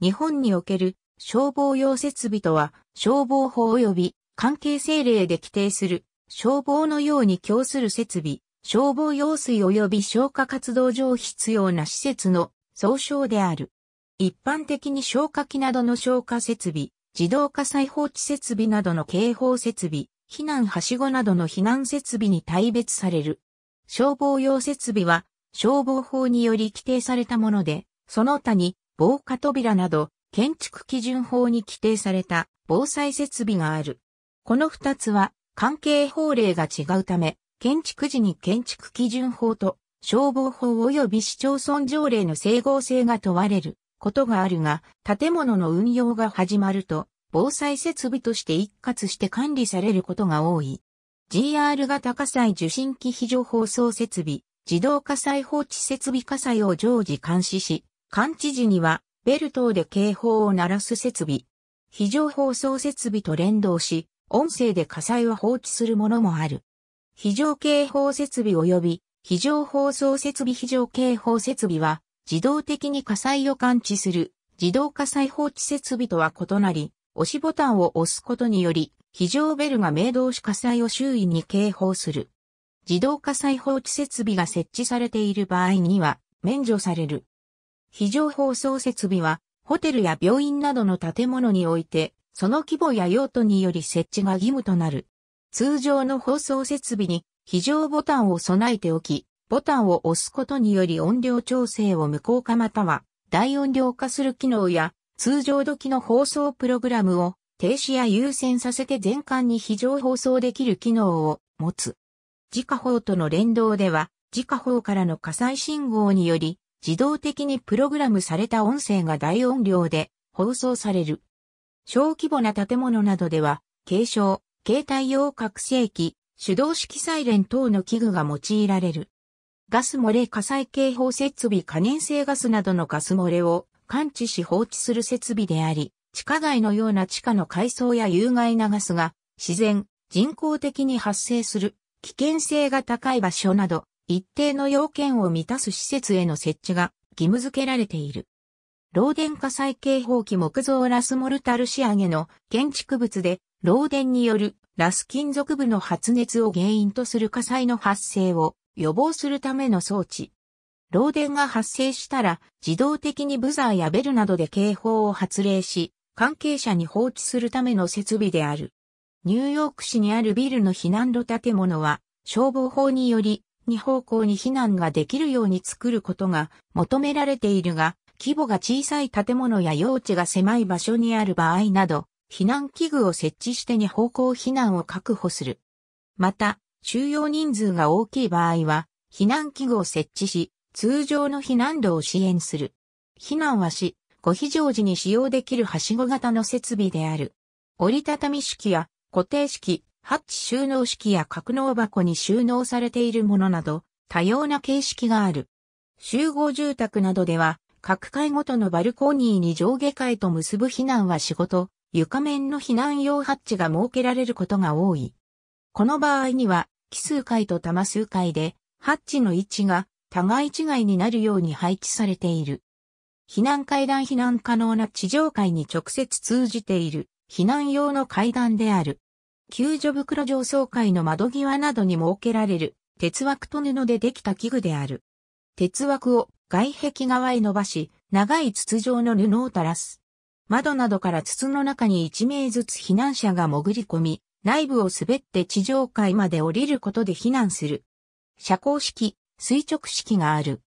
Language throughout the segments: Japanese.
日本における消防用設備とは消防法及び関係政令で規定する消防のように供する設備、消防用水及び消火活動上必要な施設の総称である。一般的に消火器などの消火設備、自動火災放置設備などの警報設備、避難はしごなどの避難設備に大別される。消防用設備は消防法により規定されたもので、その他に防火扉など、建築基準法に規定された防災設備がある。この二つは関係法令が違うため、建築時に建築基準法と消防法及び市町村条例の整合性が問われることがあるが、建物の運用が始まると、防災設備として一括して管理されることが多い。GR 型火災受信機非常放送設備、自動火災放置設備火災を常時監視し、感知時には、ベル等で警報を鳴らす設備、非常放送設備と連動し、音声で火災を放置するものもある。非常警報設備及び非常放送設備非常警報設備は自動的に火災を感知する自動火災放置設備とは異なり、押しボタンを押すことにより非常ベルが鳴動し火災を周囲に警報する。自動火災放置設備が設置されている場合には免除される。非常放送設備は、ホテルや病院などの建物において、その規模や用途により設置が義務となる。通常の放送設備に非常ボタンを備えておき、ボタンを押すことにより音量調整を無効化または大音量化する機能や通常時の放送プログラムを停止や優先させて全館に非常放送できる機能を持つ。自家砲との連動では、自家砲からの火災信号により、自動的にプログラムされた音声が大音量で放送される。小規模な建物などでは、継承、携帯用拡声器、手動式サイレン等の器具が用いられる。ガス漏れ火災警報設備可燃性ガスなどのガス漏れを感知し放置する設備であり、地下街のような地下の階層や有害なガスが自然、人工的に発生する危険性が高い場所など一定の要件を満たす施設への設置が義務付けられている。漏電火災警報器木造ラスモルタル仕上げの建築物で漏電によるラス金属部の発熱を原因とする火災の発生を予防するための装置。漏電が発生したら自動的にブザーやベルなどで警報を発令し、関係者に放置するための設備である。ニューヨーク市にあるビルの避難路建物は消防法により二方向に避難ができるように作ることが求められているが、規模が小さい建物や用地が狭い場所にある場合など、避難器具を設置して二方向避難を確保する。また、収容人数が大きい場合は、避難器具を設置し、通常の避難路を支援する。避難はし、ご非常時に使用できるはしご型の設備である。折りたたみ式や固定式、ハッチ収納式や格納箱に収納されているものなど、多様な形式がある。集合住宅などでは、各階ごとのバルコニーに上下階と結ぶ避難は仕事、床面の避難用ハッチが設けられることが多い。この場合には、奇数階と多数階で、ハッチの位置が互い違いになるように配置されている。避難階段避難可能な地上階に直接通じている避難用の階段である。救助袋上層階の窓際などに設けられる、鉄枠と布でできた器具である。鉄枠を外壁側へ伸ばし、長い筒状の布を垂らす。窓などから筒の中に1名ずつ避難者が潜り込み、内部を滑って地上階まで降りることで避難する。遮光式、垂直式がある。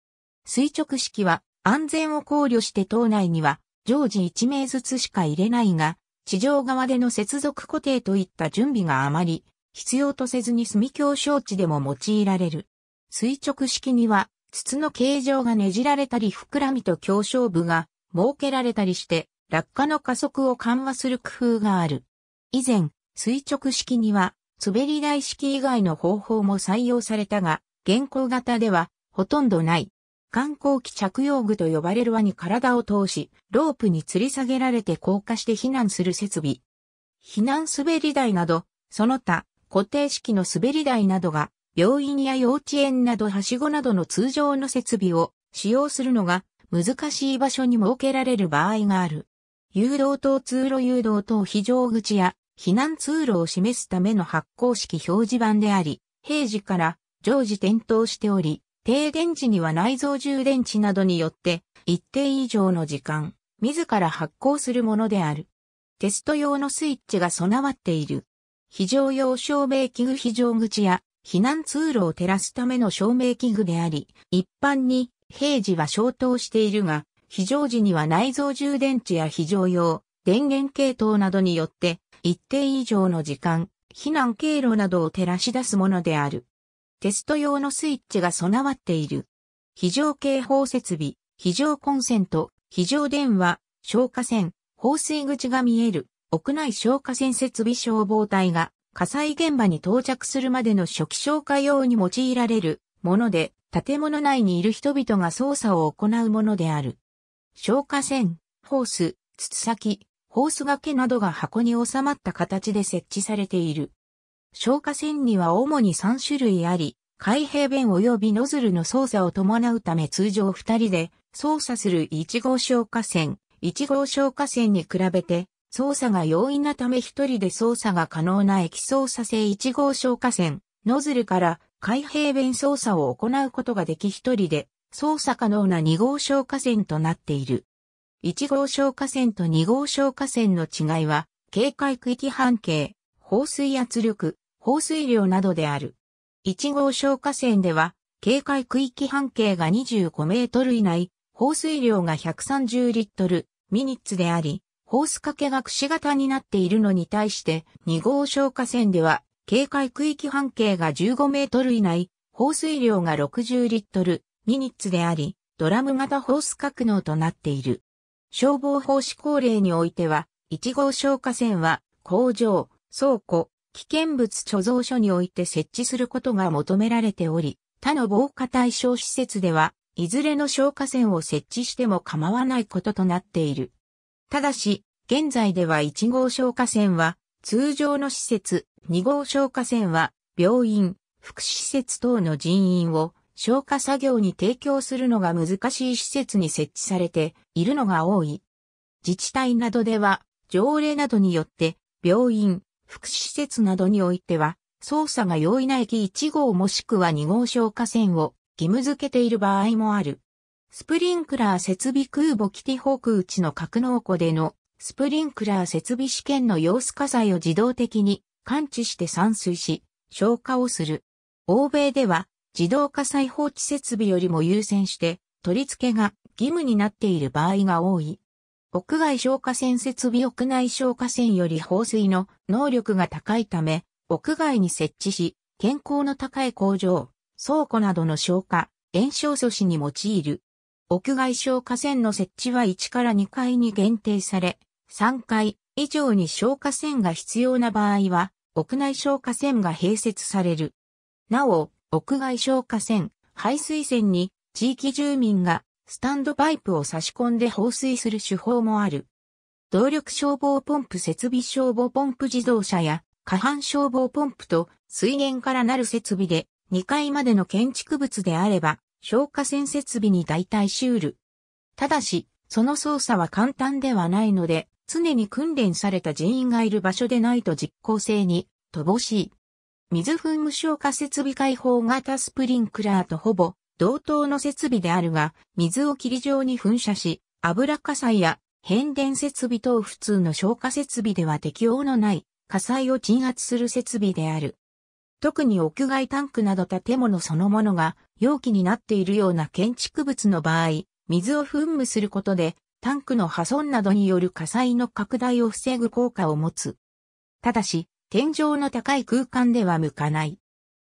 垂直式は安全を考慮して島内には常時1名ずつしか入れないが、地上側での接続固定といった準備があまり必要とせずに隅境承知でも用いられる。垂直式には筒の形状がねじられたり膨らみと強小部が設けられたりして落下の加速を緩和する工夫がある。以前、垂直式には滑り台式以外の方法も採用されたが、現行型ではほとんどない。観光機着用具と呼ばれる輪に体を通し、ロープに吊り下げられて降下して避難する設備。避難滑り台など、その他、固定式の滑り台などが、病院や幼稚園などはしごなどの通常の設備を使用するのが難しい場所に設けられる場合がある。誘導等通路誘導等非常口や避難通路を示すための発光式表示板であり、平時から常時点灯しており、低電池には内蔵充電池などによって一定以上の時間、自ら発光するものである。テスト用のスイッチが備わっている。非常用照明器具非常口や避難通路を照らすための照明器具であり、一般に平時は消灯しているが、非常時には内蔵充電池や非常用、電源系統などによって一定以上の時間、避難経路などを照らし出すものである。テスト用のスイッチが備わっている。非常警報設備、非常コンセント、非常電話、消火栓、放水口が見える、屋内消火栓設備消防隊が火災現場に到着するまでの初期消火用に用いられるもので、建物内にいる人々が操作を行うものである。消火栓、ホース、筒先、ホース掛けなどが箱に収まった形で設置されている。消火栓には主に3種類あり、開閉弁及びノズルの操作を伴うため通常2人で操作する1号消火栓、1号消火栓に比べて操作が容易なため1人で操作が可能な液操作性1号消火栓、ノズルから開閉弁操作を行うことができ1人で操作可能な2号消火栓となっている。1号消火栓と2号消火栓の違いは、警戒区域半径、放水圧力、放水量などである。1号小河川では、警戒区域半径が25メートル以内、放水量が130リットル、ミニッツであり、ホース掛けが串型になっているのに対して、2号消火栓では、警戒区域半径が15メートル以内、放水量が60リットル、ミニッツであり、ドラム型ホース格納となっている。消防法施行令においては、1号消火栓は、工場、倉庫、危険物貯蔵所において設置することが求められており、他の防火対象施設では、いずれの消火栓を設置しても構わないこととなっている。ただし、現在では1号消火栓は、通常の施設、2号消火栓は、病院、福祉施設等の人員を消火作業に提供するのが難しい施設に設置されているのが多い。自治体などでは、条例などによって、病院、福祉施設などにおいては、操作が容易な駅1号もしくは2号消火栓を義務付けている場合もある。スプリンクラー設備空母基地航空地の格納庫でのスプリンクラー設備試験の様子火災を自動的に感知して散水し、消火をする。欧米では自動火災放置設備よりも優先して取り付けが義務になっている場合が多い。屋外消火栓設備屋内消火栓より放水の能力が高いため、屋外に設置し、健康の高い工場、倉庫などの消火、炎症阻止に用いる。屋外消火栓の設置は1から2階に限定され、3階以上に消火栓が必要な場合は、屋内消火栓が併設される。なお、屋外消火栓、排水栓に地域住民がスタンドパイプを差し込んで放水する手法もある。動力消防ポンプ設備消防ポンプ自動車や下半消防ポンプと水源からなる設備で2階までの建築物であれば消火栓設備に代替しうる。ただし、その操作は簡単ではないので、常に訓練された人員がいる場所でないと実効性に乏しい。水噴霧消火設備開放型スプリンクラーとほぼ同等の設備であるが、水を霧状に噴射し、油火災や変電設備等普通の消火設備では適応のない火災を鎮圧する設備である。特に屋外タンクなど建物そのものが容器になっているような建築物の場合、水を噴霧することでタンクの破損などによる火災の拡大を防ぐ効果を持つ。ただし、天井の高い空間では向かない。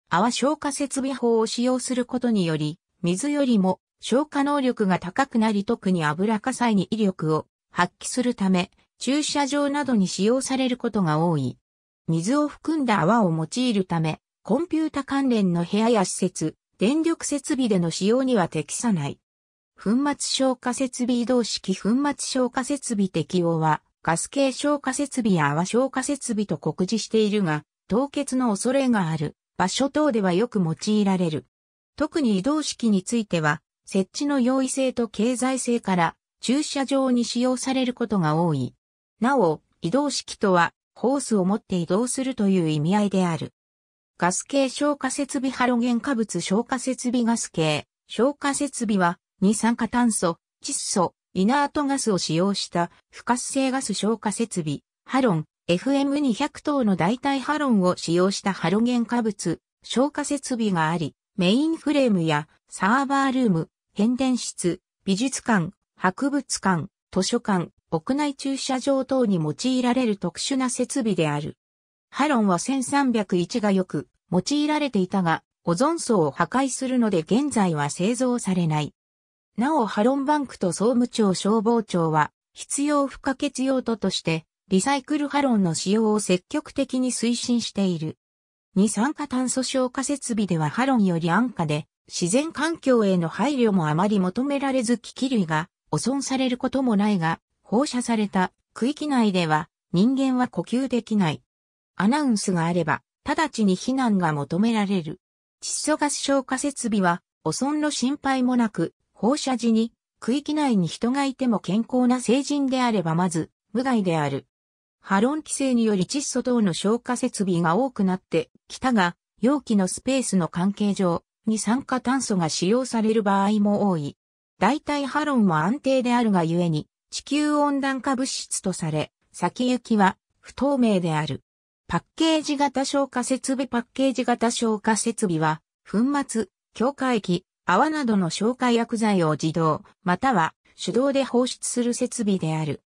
泡消火設備法を使用することにより、水よりも消火能力が高くなり特に油火災に威力を発揮するため、駐車場などに使用されることが多い。水を含んだ泡を用いるため、コンピュータ関連の部屋や施設、電力設備での使用には適さない。粉末消火設備移動式粉末消火設備適用は、ガス系消火設備や泡消火設備と酷似しているが、凍結の恐れがある場所等ではよく用いられる。特に移動式については、設置の容易性と経済性から駐車場に使用されることが多い。なお、移動式とは、ホースを持って移動するという意味合いである。ガス系消火設備ハロゲン化物消火設備ガス系消火設備は、二酸化炭素、窒素、イナートガスを使用した不活性ガス消火設備、ハロン、FM200 等の代替ハロンを使用したハロゲン化物、消火設備があり、メインフレームやサーバールーム、変電室、美術館、博物館、図書館、屋内駐車場等に用いられる特殊な設備である。ハロンは1301がよく用いられていたが、オゾン層を破壊するので現在は製造されない。なおハロンバンクと総務庁消防庁は必要不可欠用途としてリサイクルハロンの使用を積極的に推進している。二酸化炭素消火設備ではハロンより安価で、自然環境への配慮もあまり求められず機器類が汚損されることもないが、放射された区域内では人間は呼吸できない。アナウンスがあれば、直ちに避難が求められる。窒素ガス消火設備は、汚損の心配もなく、放射時に、区域内に人がいても健康な成人であればまず、無害である。波論規制により窒素等の消化設備が多くなってきたが、容器のスペースの関係上、二酸化炭素が使用される場合も多い。体ハ波論は安定であるがゆえに、地球温暖化物質とされ、先行きは不透明である。パッケージ型消化設備パッケージ型消化設備は、粉末、強化液、泡などの消化薬剤を自動、または手動で放出する設備である。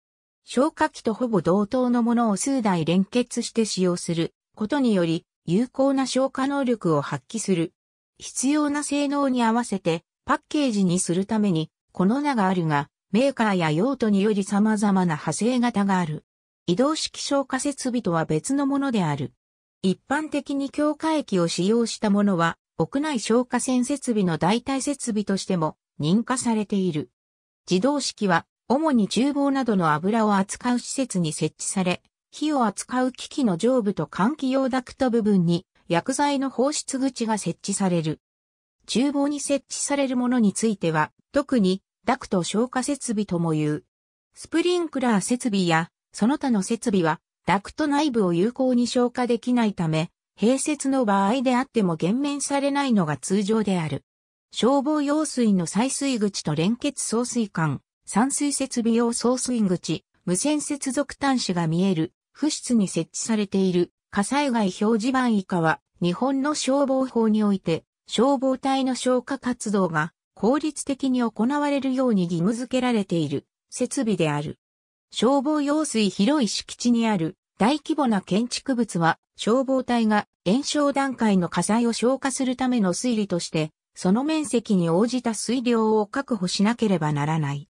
消火器とほぼ同等のものを数台連結して使用することにより有効な消火能力を発揮する。必要な性能に合わせてパッケージにするためにこの名があるが、メーカーや用途により様々な派生型がある。移動式消火設備とは別のものである。一般的に強化液を使用したものは、屋内消火栓設備の代替設備としても認可されている。自動式は主に厨房などの油を扱う施設に設置され、火を扱う機器の上部と換気用ダクト部分に薬剤の放出口が設置される。厨房に設置されるものについては、特にダクト消火設備とも言う。スプリンクラー設備やその他の設備はダクト内部を有効に消火できないため、併設の場合であっても減免されないのが通常である。消防用水の採水口と連結送水管、散水設備用送水口、無線接続端子が見える、不室に設置されている火災害表示板以下は、日本の消防法において、消防隊の消火活動が効率的に行われるように義務付けられている設備である。消防用水広い敷地にある大規模な建築物は消防隊が炎症段階の火災を消火するための推理として、その面積に応じた水量を確保しなければならない。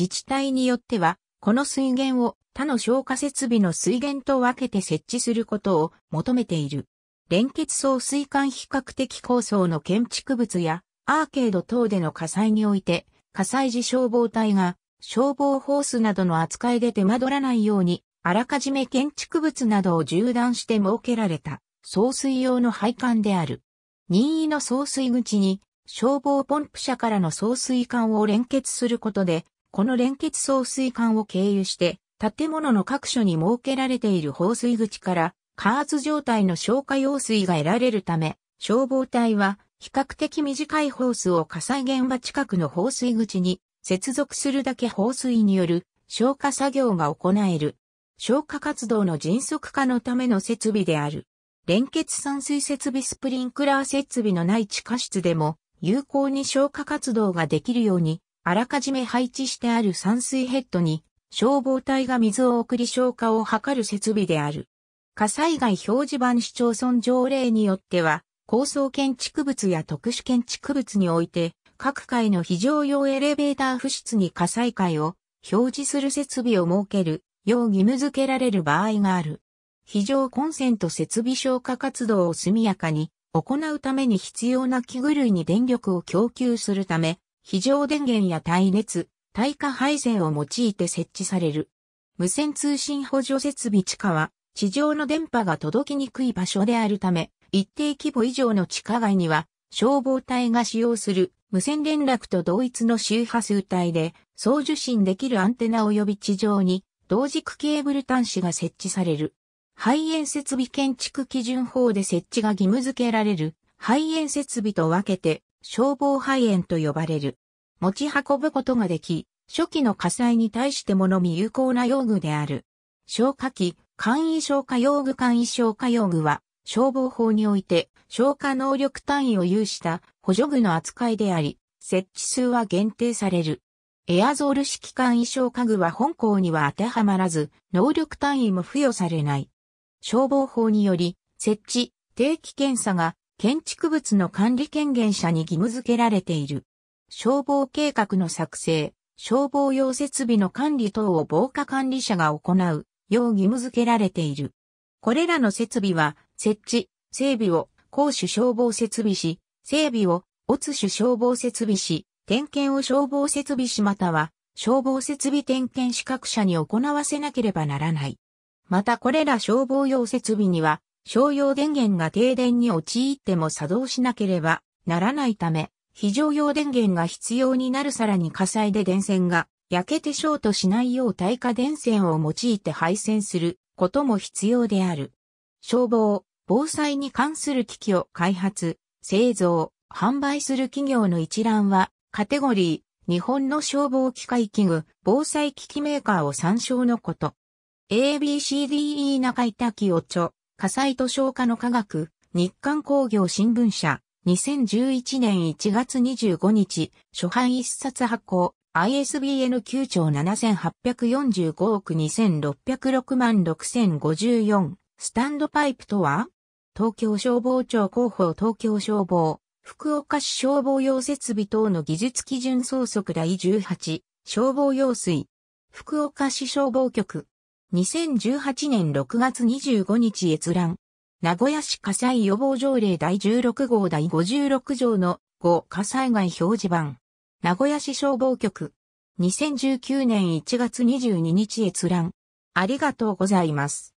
自治体によっては、この水源を他の消火設備の水源と分けて設置することを求めている。連結送水管比較的構想の建築物やアーケード等での火災において、火災時消防隊が消防ホースなどの扱いで手間取らないように、あらかじめ建築物などを縦断して設けられた、送水用の配管である。任意の送水口に、消防ポンプ車からの送水管を連結することで、この連結送水管を経由して、建物の各所に設けられている放水口から、加圧状態の消火用水が得られるため、消防隊は比較的短いホースを火災現場近くの放水口に接続するだけ放水による消火作業が行える。消火活動の迅速化のための設備である。連結散水設備スプリンクラー設備のない地下室でも有効に消火活動ができるようにあらかじめ配置してある散水ヘッドに消防隊が水を送り消火を図る設備である。火災害表示板市町村条例によっては、高層建築物や特殊建築物において、各階の非常用エレベーター不室に火災階を表示する設備を設けるよう義務付けられる場合がある。非常コンセント設備消火活動を速やかに行うために必要な器具類に電力を供給するため、非常電源や耐熱、耐火配線を用いて設置される。無線通信補助設備地下は、地上の電波が届きにくい場所であるため、一定規模以上の地下街には、消防隊が使用する無線連絡と同一の周波数帯で送受信できるアンテナ及び地上に同軸ケーブル端子が設置される。肺炎設備建築基準法で設置が義務付けられる肺炎設備と分けて消防肺炎と呼ばれる。持ち運ぶことができ、初期の火災に対してものみ有効な用具である。消火器、簡易消火用具簡易消火用具は、消防法において消火能力単位を有した補助具の扱いであり、設置数は限定される。エアゾール式簡易消火具は本校には当てはまらず、能力単位も付与されない。消防法により、設置、定期検査が建築物の管理権限者に義務付けられている。消防計画の作成、消防用設備の管理等を防火管理者が行う、よう義務付けられている。これらの設備は、設置、整備を、公主消防設備士、整備を、オツ主消防設備士、点検を消防設備士または、消防設備点検資格者に行わせなければならない。またこれら消防用設備には、商用電源が停電に陥っても作動しなければならないため、非常用電源が必要になるさらに火災で電線が焼けてショートしないよう耐火電線を用いて配線することも必要である。消防、防災に関する機器を開発、製造、販売する企業の一覧は、カテゴリー、日本の消防機械器具、防災機器メーカーを参照のこと。ABCDE 中板木おちょ、火災と消火の科学、日刊工業新聞社、2011年1月25日、初版一冊発行、ISBN 9兆7845億2606万6054、スタンドパイプとは東京消防庁広報東京消防、福岡市消防用設備等の技術基準総則第18、消防用水、福岡市消防局、2018年6月25日閲覧。名古屋市火災予防条例第16号第56条の5火災害表示版。名古屋市消防局。2019年1月22日閲覧。ありがとうございます。